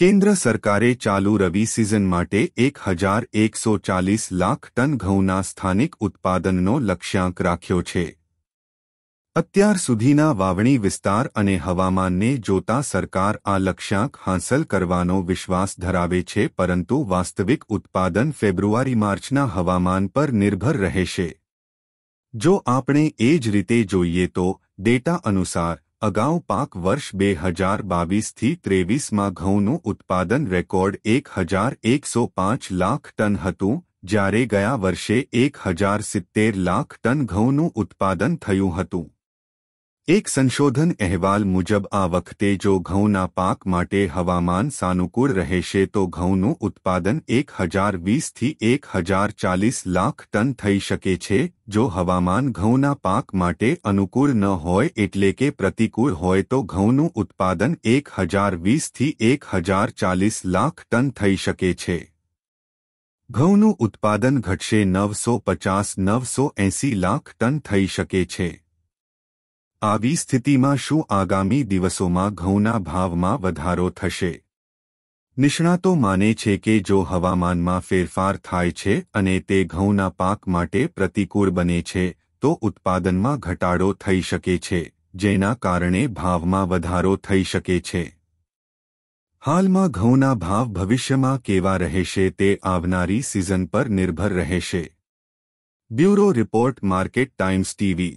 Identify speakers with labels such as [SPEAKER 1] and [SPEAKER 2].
[SPEAKER 1] કેન્દ્ર સરકારે ચાલુ રવિ સિઝન માટે એક હજાર એકસો ચાલીસ લાખ ટન ઘઉંના સ્થાનિક ઉત્પાદનનો લક્ષ્યાંક રાખ્યો છે અત્યાર સુધીના વાવણી વિસ્તાર અને હવામાનને જોતા સરકાર આ લક્ષ્યાંક હાંસલ કરવાનો વિશ્વાસ ધરાવે છે પરંતુ વાસ્તવિક ઉત્પાદન ફેબ્રુઆરી માર્ચના હવામાન પર નિર્ભર રહેશે જો આપણે એ જ રીતે જોઈએ તો ડેટા અનુસાર અગાઉ પાક વર્ષ બે હજાર બાવીસથી ત્રેવીસમાં ઘઉંનું ઉત્પાદન રેકોર્ડ એક હજાર એકસો પાંચ લાખ ટન હતું જ્યારે ગયા વર્ષે એક હજાર સિત્તેર લાખ ટન ઘઉંનું ઉત્પાદન થયું હતું એક સંશોધન અહેવાલ મુજબ આ વખતે જો ઘઉંના પાક માટે હવામાન સાનુકૂળ રહેશે તો ઘઉંનું ઉત્પાદન એક હજાર વીસથી એક હજાર ચાલીસ લાખ ટન થઈ શકે છે જો હવામાન ઘઉંના પાક માટે અનુકૂળ ન હોય એટલે કે પ્રતિકૂળ હોય તો ઘઉંનું ઉત્પાદન એક હજાર વીસથી એક હજાર ચાલીસ લાખ ટન થઈ શકે છે ઘઉંનું ઉત્પાદન ઘટશે નવસો પચાસ નવસો એંસી લાખ ટન થઈ શકે છે આવી સ્થિતિમાં શું આગામી દિવસોમાં ઘઉંના ભાવમાં વધારો થશે નિષ્ણાતો માને છે કે જો હવામાનમાં ફેરફાર થાય છે અને તે ઘઉંના પાક માટે પ્રતિકૂળ બને છે તો ઉત્પાદનમાં ઘટાડો થઈ શકે છે જેના કારણે ભાવમાં વધારો થઈ શકે છે હાલમાં ઘઉંના ભાવ ભવિષ્યમાં કેવા રહેશે તે આવનારી સિઝન પર નિર્ભર રહેશે bureau report Market Times TV